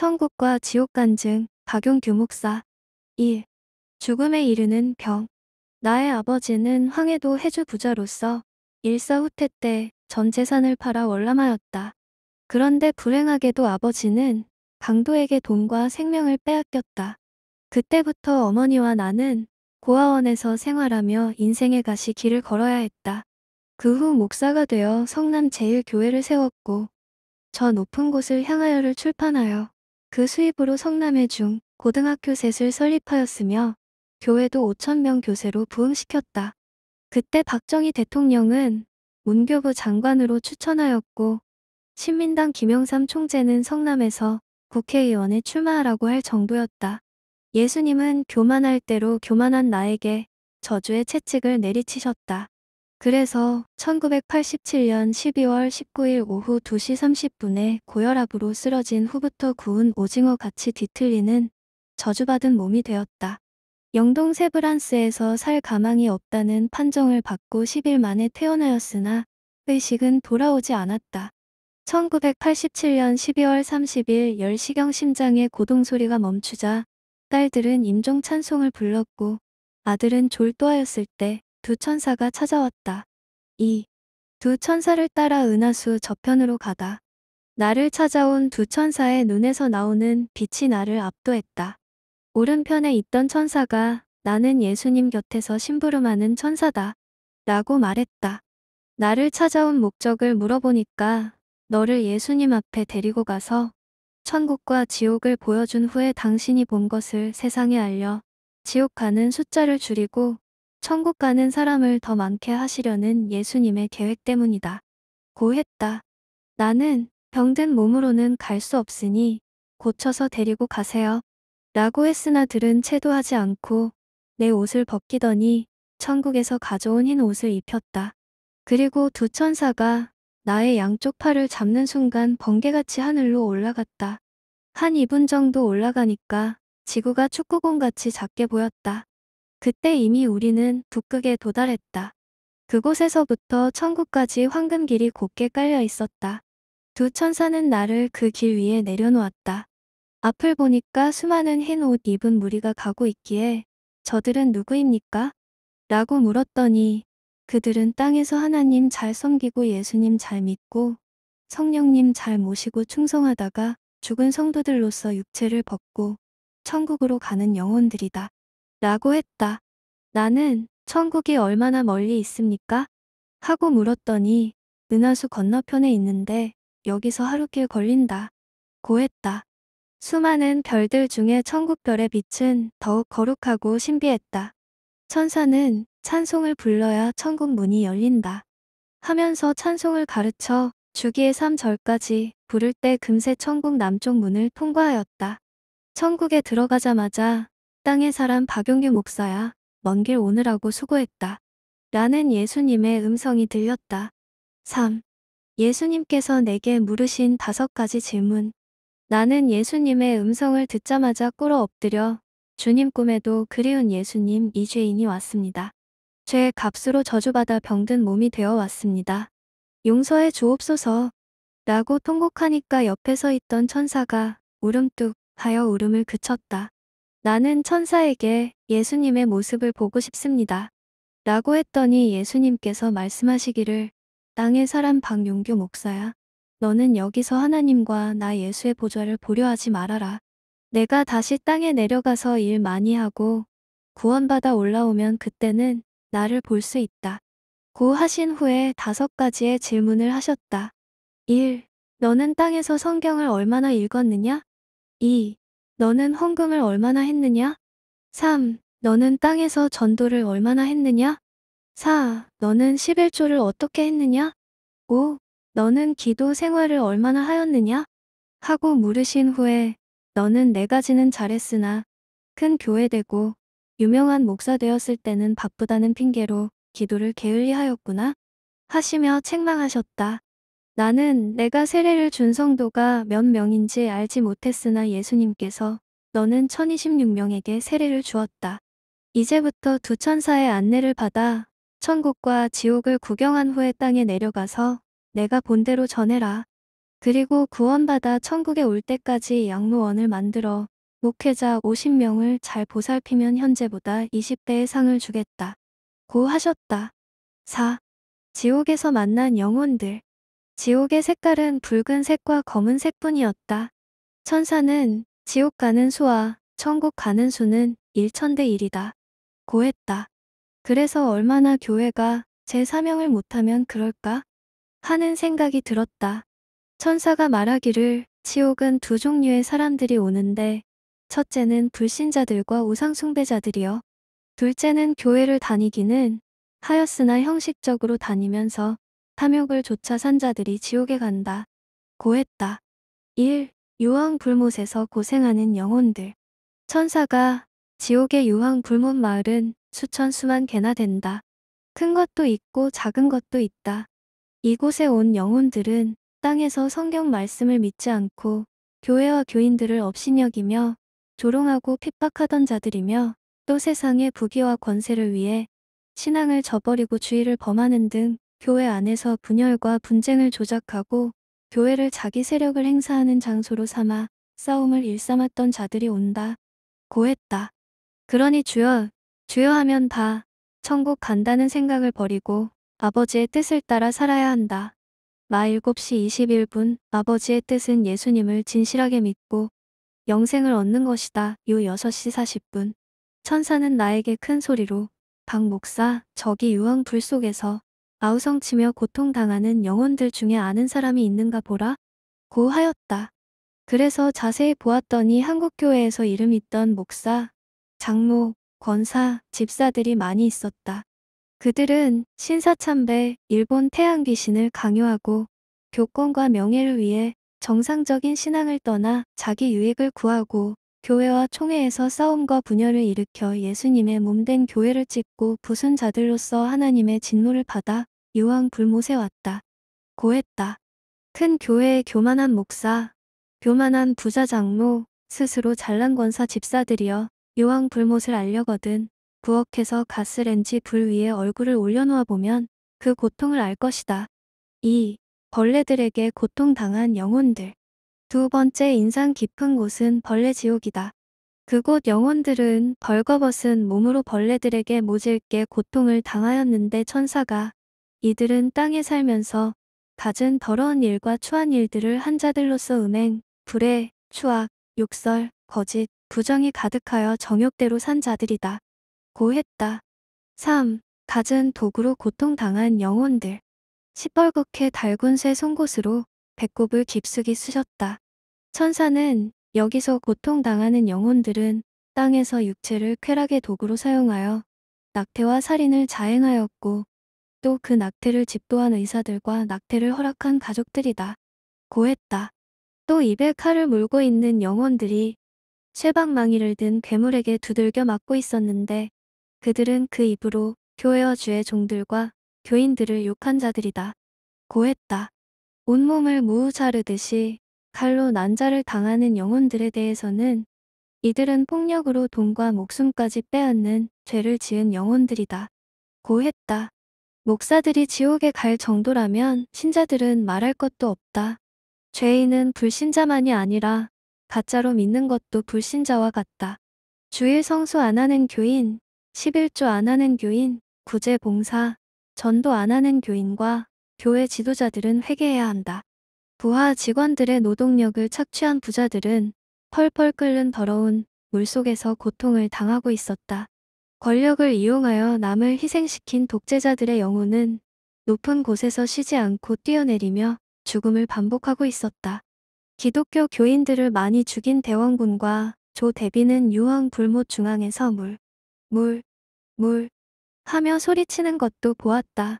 천국과 지옥 간증 박용규 목사 1. 죽음에 이르는 병 나의 아버지는 황해도 해주 부자로서 일사 후퇴 때 전 재산을 팔아 월남하였다. 그런데 불행하게도 아버지는 강도에게 돈과 생명을 빼앗겼다. 그때부터 어머니와 나는 고아원에서 생활하며 인생의 가시 길을 걸어야 했다. 그 후 목사가 되어 성남 제일교회를 세웠고 저 높은 곳을 향하여를 출판하여 그 수입으로 성남의 중, 고등학교 셋을 설립하였으며 교회도 5천명 교세로 부흥시켰다. 그때 박정희 대통령은 문교부 장관으로 추천하였고 신민당 김영삼 총재는 성남에서 국회의원에 출마하라고 할 정도였다. 예수님은 교만할 대로 교만한 나에게 저주의 채찍을 내리치셨다. 그래서 1987년 12월 19일 오후 2시 30분에 고혈압으로 쓰러진 후부터 구운 오징어 같이 뒤틀리는 저주받은 몸이 되었다. 영동 세브란스에서 살 가망이 없다는 판정을 받고 10일 만에 퇴원하였으나 의식은 돌아오지 않았다. 1987년 12월 30일 열시경 심장의 고동소리가 멈추자 딸들은 임종 찬송을 불렀고 아들은 졸도하였을 때두 천사가 찾아왔다. 2. 두 천사를 따라 은하수 저편으로 가다. 나를 찾아온 두 천사의 눈에서 나오는 빛이 나를 압도했다. 오른편에 있던 천사가 나는 예수님 곁에서 심부름하는 천사다. 라고 말했다. 나를 찾아온 목적을 물어보니까 너를 예수님 앞에 데리고 가서 천국과 지옥을 보여준 후에 당신이 본 것을 세상에 알려 지옥 하는 숫자를 줄이고 천국 가는 사람을 더 많게 하시려는 예수님의 계획 때문이다. 고 했다. 나는 병든 몸으로는 갈 수 없으니 고쳐서 데리고 가세요. 라고 했으나 들은 채도 하지 않고 내 옷을 벗기더니 천국에서 가져온 흰 옷을 입혔다. 그리고 두 천사가 나의 양쪽 팔을 잡는 순간 번개같이 하늘로 올라갔다. 한 2분 정도 올라가니까 지구가 축구공같이 작게 보였다. 그때 이미 우리는 북극에 도달했다. 그곳에서부터 천국까지 황금길이 곱게 깔려 있었다. 두 천사는 나를 그 길 위에 내려놓았다. 앞을 보니까 수많은 흰 옷 입은 무리가 가고 있기에 저들은 누구입니까? 라고 물었더니 그들은 땅에서 하나님 잘 섬기고 예수님 잘 믿고 성령님 잘 모시고 충성하다가 죽은 성도들로서 육체를 벗고 천국으로 가는 영혼들이다. 라고 했다. 나는 천국이 얼마나 멀리 있습니까? 하고 물었더니 은하수 건너편에 있는데 여기서 하루길 걸린다. 고했다. 수많은 별들 중에 천국별의 빛은 더욱 거룩하고 신비했다. 천사는 찬송을 불러야 천국 문이 열린다. 하면서 찬송을 가르쳐 주기의 3절까지 부를 때 금세 천국 남쪽 문을 통과하였다. 천국에 들어가자마자 땅의 사람 박용규 목사야. 먼 길 오느라고 수고했다. 라는 예수님의 음성이 들렸다. 3. 예수님께서 내게 물으신 다섯 가지 질문. 나는 예수님의 음성을 듣자마자 꿇어 엎드려 주님 꿈에도 그리운 예수님 이 죄인이 왔습니다. 죄의 값으로 저주받아 병든 몸이 되어 왔습니다. 용서해 주옵소서 라고 통곡하니까 옆에서 있던 천사가 울음뚝 하여 울음을 그쳤다. 나는 천사에게 예수님의 모습을 보고 싶습니다. 라고 했더니 예수님께서 말씀하시기를 땅의 사람 박용규 목사야. 너는 여기서 하나님과 나 예수의 보좌를 보려 하지 말아라. 내가 다시 땅에 내려가서 일 많이 하고 구원받아 올라오면 그때는 나를 볼 수 있다. 고 하신 후에 다섯 가지의 질문을 하셨다. 1. 너는 땅에서 성경을 얼마나 읽었느냐? 2. 너는 헌금을 얼마나 했느냐? 3. 너는 땅에서 전도를 얼마나 했느냐? 4. 너는 11조를 어떻게 했느냐? 5. 너는 기도 생활을 얼마나 하였느냐? 하고 물으신 후에 너는 네 가지는 잘했으나 큰 교회 되고 유명한 목사 되었을 때는 바쁘다는 핑계로 기도를 게을리하였구나 하시며 책망하셨다. 나는 내가 세례를 준 성도가 몇 명인지 알지 못했으나 예수님께서 너는 1026명에게 세례를 주었다. 이제부터 두 천사의 안내를 받아 천국과 지옥을 구경한 후에 땅에 내려가서 내가 본대로 전해라. 그리고 구원받아 천국에 올 때까지 양로원을 만들어 목회자 50명을 잘 보살피면 현재보다 20배의 상을 주겠다. 고 하셨다. 4. 지옥에서 만난 영혼들. 지옥의 색깔은 붉은색과 검은색뿐이었다. 천사는 지옥 가는 수와 천국 가는 수는 1천대 1이다. 고했다. 그래서 얼마나 교회가 제 사명을 못하면 그럴까? 하는 생각이 들었다. 천사가 말하기를 지옥은 두 종류의 사람들이 오는데 첫째는 불신자들과 우상숭배자들이여 둘째는 교회를 다니기는 하였으나 형식적으로 다니면서 탐욕을 조차 산 자들이 지옥에 간다. 고했다. 1. 유황 불못에서 고생하는 영혼들. 천사가 지옥의 유황 불못 마을은 수천 수만 개나 된다. 큰 것도 있고 작은 것도 있다. 이곳에 온 영혼들은 땅에서 성경 말씀을 믿지 않고 교회와 교인들을 업신여기며 조롱하고 핍박하던 자들이며 또 세상의 부귀와 권세를 위해 신앙을 저버리고 주의를 범하는 등 교회 안에서 분열과 분쟁을 조작하고 교회를 자기 세력을 행사하는 장소로 삼아 싸움을 일삼았던 자들이 온다. 고했다. 그러니 주여, 주여 하면 다 천국 간다는 생각을 버리고 아버지의 뜻을 따라 살아야 한다. 마 7시 21분 아버지의 뜻은 예수님을 진실하게 믿고 영생을 얻는 것이다. 요 6시 40분 천사는 나에게 큰 소리로 박 목사 저기 유황 불 속에서 아우성치며 고통당하는 영혼들 중에 아는 사람이 있는가 보라 고하였다. 그래서 자세히 보았더니 한국교회에서 이름 있던 목사, 장로, 권사, 집사들이 많이 있었다. 그들은 신사참배, 일본 태양귀신을 강요하고 교권과 명예를 위해 정상적인 신앙을 떠나 자기 유익을 구하고 교회와 총회에서 싸움과 분열을 일으켜 예수님의 몸된 교회를 찢고 부순 자들로서 하나님의 진노를 받아 이왕 불못에 왔다. 고했다. 큰 교회의 교만한 목사, 교만한 부자 장로, 스스로 잘난 권사 집사들이여 이왕 불못을 알려거든 부엌에서 가스렌지 불 위에 얼굴을 올려놓아 보면 그 고통을 알 것이다. 2. 벌레들에게 고통당한 영혼들 두 번째 인상 깊은 곳은 벌레 지옥이다. 그곳 영혼들은 벌거벗은 몸으로 벌레들에게 모질게 고통을 당하였는데 천사가 이들은 땅에 살면서 갖은 더러운 일과 추한 일들을 한 자들로서 음행, 불의 추악, 욕설, 거짓, 부정이 가득하여 정욕대로 산 자들이다. 고했다. 3. 갖은 도구로 고통당한 영혼들. 시뻘겋게 달군 쇠 송곳으로 배꼽을 깊숙이 쑤셨다. 천사는 여기서 고통당하는 영혼들은 땅에서 육체를 쾌락의 도구로 사용하여 낙태와 살인을 자행하였고 또 그 낙태를 집도한 의사들과 낙태를 허락한 가족들이다. 고했다. 또 입에 칼을 물고 있는 영혼들이 쇠방망이를 든 괴물에게 두들겨 맞고 있었는데 그들은 그 입으로 교회와 주의 종들과 교인들을 욕한 자들이다. 고했다. 온몸을 무우자르듯이 칼로 난자를 당하는 영혼들에 대해서는 이들은 폭력으로 돈과 목숨까지 빼앗는 죄를 지은 영혼들이다. 고했다. 목사들이 지옥에 갈 정도라면 신자들은 말할 것도 없다. 죄인은 불신자만이 아니라 가짜로 믿는 것도 불신자와 같다. 주일 성수 안 하는 교인, 11조 안 하는 교인, 구제 봉사, 전도 안 하는 교인과 교회 지도자들은 회개해야 한다. 부하 직원들의 노동력을 착취한 부자들은 펄펄 끓는 더러운 물속에서 고통을 당하고 있었다. 권력을 이용하여 남을 희생시킨 독재자들의 영혼은 높은 곳에서 쉬지 않고 뛰어내리며 죽음을 반복하고 있었다. 기독교 교인들을 많이 죽인 대원군과 조 대비는 유황 불못 중앙에서 물, 물, 물 하며 소리치는 것도 보았다.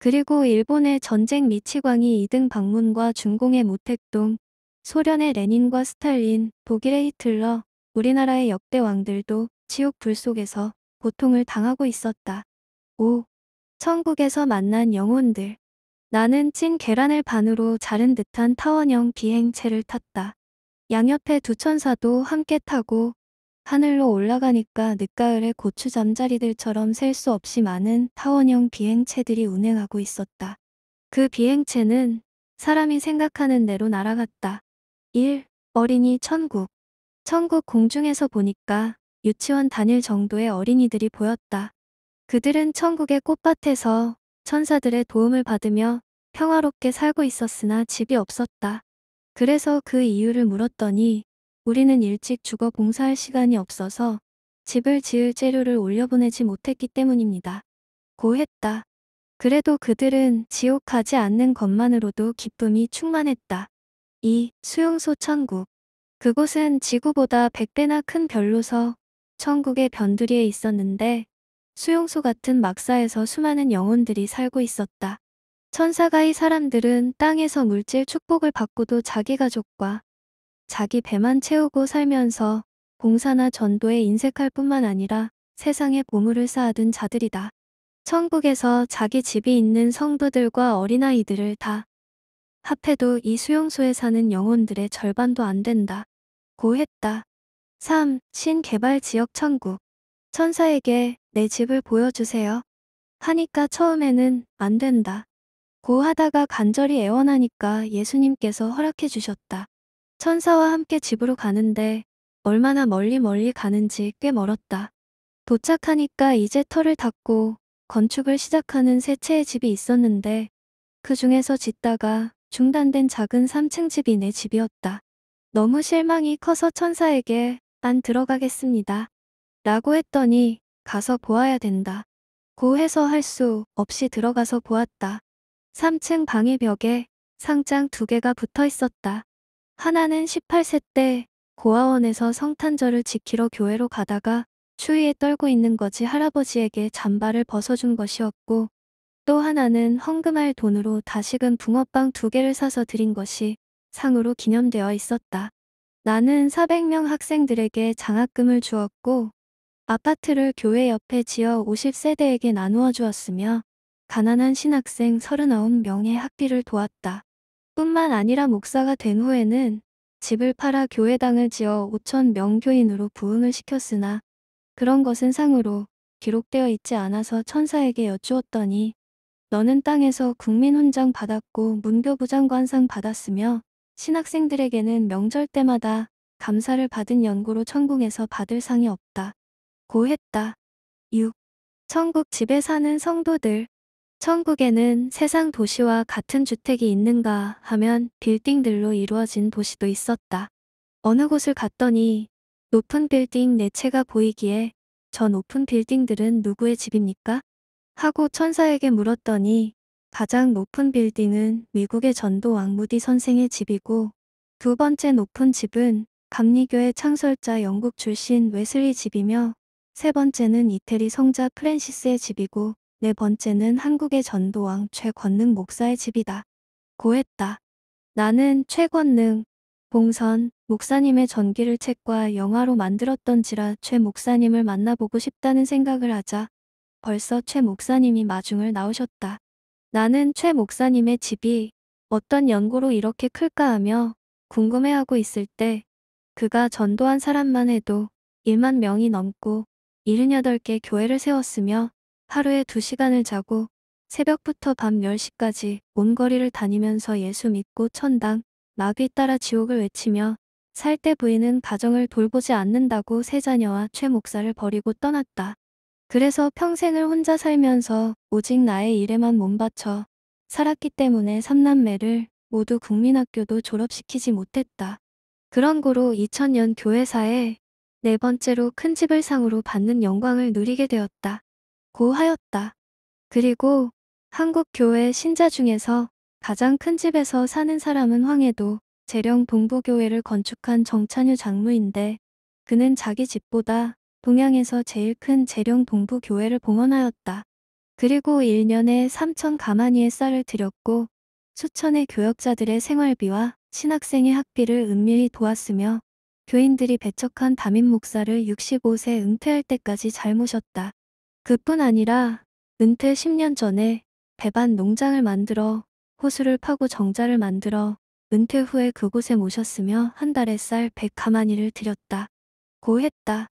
그리고 일본의 전쟁 미치광이 이등 방문과 중공의 모택동, 소련의 레닌과 스탈린, 독일의 히틀러, 우리나라의 역대 왕들도 지옥 불 속에서 고통을 당하고 있었다. 5. 천국에서 만난 영혼들. 나는 찐 계란을 반으로 자른 듯한 타원형 비행체를 탔다. 양옆에 두 천사도 함께 타고 하늘로 올라가니까 늦가을에 고추 잠자리들처럼 셀 수 없이 많은 타원형 비행체들이 운행하고 있었다. 그 비행체는 사람이 생각하는 대로 날아갔다. 1. 어린이 천국. 천국 공중에서 보니까 유치원 다닐 정도의 어린이들이 보였다. 그들은 천국의 꽃밭에서 천사들의 도움을 받으며 평화롭게 살고 있었으나 집이 없었다. 그래서 그 이유를 물었더니 우리는 일찍 죽어 봉사할 시간이 없어서 집을 지을 재료를 올려보내지 못했기 때문입니다. 고했다. 그래도 그들은 지옥 하지 않는 것만으로도 기쁨이 충만했다. 2. 수용소 천국. 그곳은 지구보다 100배나 큰 별로서 천국의 변두리에 있었는데 수용소 같은 막사에서 수많은 영혼들이 살고 있었다. 천사가 이 사람들은 땅에서 물질 축복을 받고도 자기 가족과 자기 배만 채우고 살면서 봉사나 전도에 인색할 뿐만 아니라 세상에 보물을 쌓아둔 자들이다. 천국에서 자기 집이 있는 성도들과 어린아이들을 다 합해도 이 수용소에 사는 영혼들의 절반도 안 된다. 고 했다. 3. 신개발 지역 천국. 천사에게 내 집을 보여주세요. 하니까 처음에는 안 된다. 고 하다가 간절히 애원하니까 예수님께서 허락해 주셨다. 천사와 함께 집으로 가는데 얼마나 멀리 멀리 가는지 꽤 멀었다. 도착하니까 이제 털을 닦고 건축을 시작하는 세 채의 집이 있었는데 그 중에서 짓다가 중단된 작은 3층 집이 내 집이었다. 너무 실망이 커서 천사에게 안 들어가겠습니다. 라고 했더니 가서 보아야 된다. 고해서 할 수 없이 들어가서 보았다. 3층 방의 벽에 상장 두 개가 붙어 있었다. 하나는 18세 때 고아원에서 성탄절을 지키러 교회로 가다가 추위에 떨고 있는 거지 할아버지에게 잠바를 벗어준 것이었고 또 하나는 헌금할 돈으로 다시금 붕어빵 두 개를 사서 드린 것이 상으로 기념되어 있었다. 나는 400명 학생들에게 장학금을 주었고 아파트를 교회 옆에 지어 50세대에게 나누어 주었으며 가난한 신학생 39명의 학비를 도왔다. 뿐만 아니라 목사가 된 후에는 집을 팔아 교회당을 지어 5천 명교인으로 부흥을 시켰으나 그런 것은 상으로 기록되어 있지 않아서 천사에게 여쭈었더니 너는 땅에서 국민 훈장 받았고 문교부 장관상 받았으며 신학생들에게는 명절 때마다 감사를 받은 연구로 천국에서 받을 상이 없다. 고 했다. 6. 천국 집에 사는 성도들 천국에는 세상 도시와 같은 주택이 있는가 하면 빌딩들로 이루어진 도시도 있었다. 어느 곳을 갔더니 높은 빌딩 내체가 네 보이기에 저 높은 빌딩들은 누구의 집입니까? 하고 천사에게 물었더니 가장 높은 빌딩은 미국의 전도 왕무디 선생의 집이고 두 번째 높은 집은 감리교의 창설자 영국 출신 웨슬리 집이며 세 번째는 이태리 성자 프랜시스의 집이고 네 번째는 한국의 전도왕 최권능 목사의 집이다. 고했다. 나는 최권능, 봉선, 목사님의 전기를 책과 영화로 만들었던지라 최 목사님을 만나보고 싶다는 생각을 하자 벌써 최 목사님이 마중을 나오셨다. 나는 최 목사님의 집이 어떤 연고로 이렇게 클까 하며 궁금해하고 있을 때 그가 전도한 사람만 해도 1만 명이 넘고 78개 교회를 세웠으며 하루에 2시간을 자고 새벽부터 밤 10시까지 온거리를 다니면서 예수 믿고 천당, 마귀 따라 지옥을 외치며 살 때 부인은 가정을 돌보지 않는다고 세 자녀와 최 목사를 버리고 떠났다. 그래서 평생을 혼자 살면서 오직 나의 일에만 몸바쳐 살았기 때문에 삼남매를 모두 국민학교도 졸업시키지 못했다. 그런 고로 2000년 교회사에 네 번째로 큰 집을 상으로 받는 영광을 누리게 되었다. 고 하였다. 그리고 한국 교회 신자 중에서 가장 큰 집에서 사는 사람은 황해도 재령 동부교회를 건축한 정찬유 장로인데 그는 자기 집보다 동양에서 제일 큰 재령 동부교회를 봉헌하였다. 그리고 1년에 3천 가마니의 쌀을 들였고 수천의 교역자들의 생활비와 신학생의 학비를 은밀히 도왔으며 교인들이 배척한 담임 목사를 65세 은퇴할 때까지 잘 모셨다. 그뿐 아니라 은퇴 10년 전에 배반 농장을 만들어 호수를 파고 정자를 만들어 은퇴 후에 그곳에 모셨으며 한 달에 쌀 100가마니를 드렸다. 고 했다.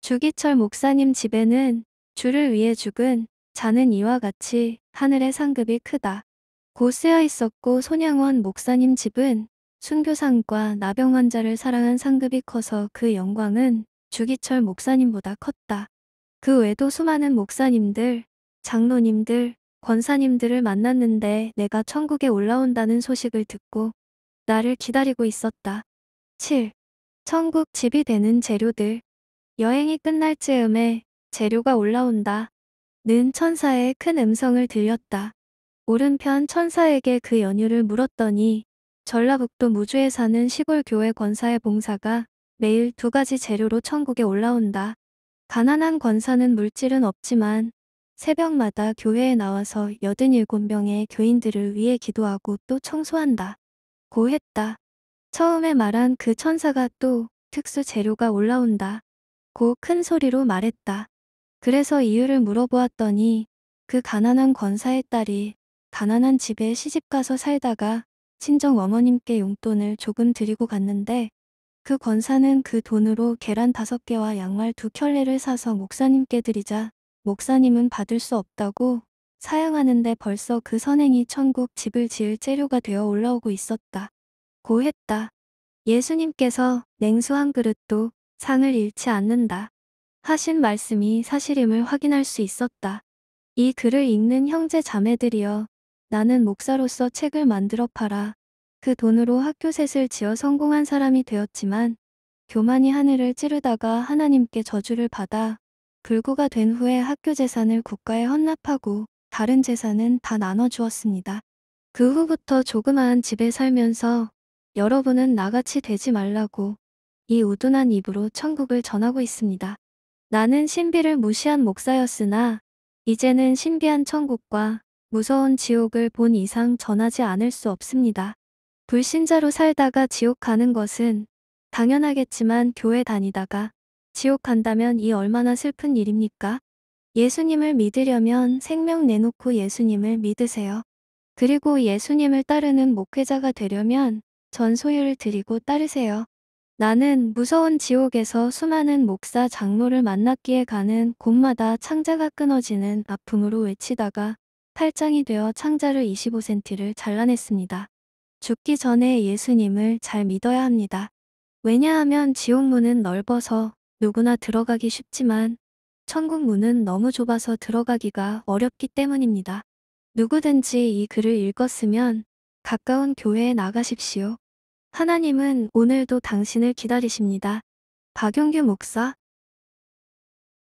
주기철 목사님 집에는 주를 위해 죽은 자는 이와 같이 하늘의 상급이 크다. 고 쓰여 있었고 손양원 목사님 집은 순교상과 나병 환자를 사랑한 상급이 커서 그 영광은 주기철 목사님보다 컸다. 그 외에도 수많은 목사님들, 장로님들, 권사님들을 만났는데 내가 천국에 올라온다는 소식을 듣고 나를 기다리고 있었다. 7. 천국 집이 되는 재료들. 여행이 끝날 즈음에 재료가 올라온다. 는 천사의 큰 음성을 들렸다. 오른편 천사에게 그 연유를 물었더니 전라북도 무주에 사는 시골 교회 권사의 봉사가 매일 두 가지 재료로 천국에 올라온다. 가난한 권사는 물질은 없지만 새벽마다 교회에 나와서 87명의 교인들을 위해 기도하고 또 청소한다. 고 했다. 처음에 말한 그 천사가 또 특수 재료가 올라온다. 고 큰 소리로 말했다. 그래서 이유를 물어보았더니 그 가난한 권사의 딸이 가난한 집에 시집가서 살다가 친정 어머님께 용돈을 조금 드리고 갔는데 그 권사는 그 돈으로 계란 다섯 개와 양말 두 켤레를 사서 목사님께 드리자 목사님은 받을 수 없다고 사양하는데 벌써 그 선행이 천국 집을 지을 재료가 되어 올라오고 있었다. 고 했다. 예수님께서 냉수 한 그릇도 상을 잃지 않는다. 하신 말씀이 사실임을 확인할 수 있었다. 이 글을 읽는 형제 자매들이여 나는 목사로서 책을 만들어 팔아 그 돈으로 학교 셋을 지어 성공한 사람이 되었지만 교만이 하늘을 찌르다가 하나님께 저주를 받아 불구가 된 후에 학교 재산을 국가에 헌납하고 다른 재산은 다 나눠주었습니다. 그 후부터 조그마한 집에 살면서 여러분은 나같이 되지 말라고 이 우둔한 입으로 천국을 전하고 있습니다. 나는 신비를 무시한 목사였으나 이제는 신비한 천국과 무서운 지옥을 본 이상 전하지 않을 수 없습니다. 불신자로 살다가 지옥 가는 것은 당연하겠지만 교회 다니다가 지옥 간다면 이 얼마나 슬픈 일입니까? 예수님을 믿으려면 생명 내놓고 예수님을 믿으세요. 그리고 예수님을 따르는 목회자가 되려면 전소유를 드리고 따르세요. 나는 무서운 지옥에서 수많은 목사 장로를 만났기에 가는 곳마다 창자가 끊어지는 아픔으로 외치다가 팔짱이 되어 창자를 25cm를 잘라냈습니다. 죽기 전에 예수님을 잘 믿어야 합니다. 왜냐하면 지옥문은 넓어서 누구나 들어가기 쉽지만 천국문은 너무 좁아서 들어가기가 어렵기 때문입니다. 누구든지 이 글을 읽었으면 가까운 교회에 나가십시오. 하나님은 오늘도 당신을 기다리십니다. 박용규 목사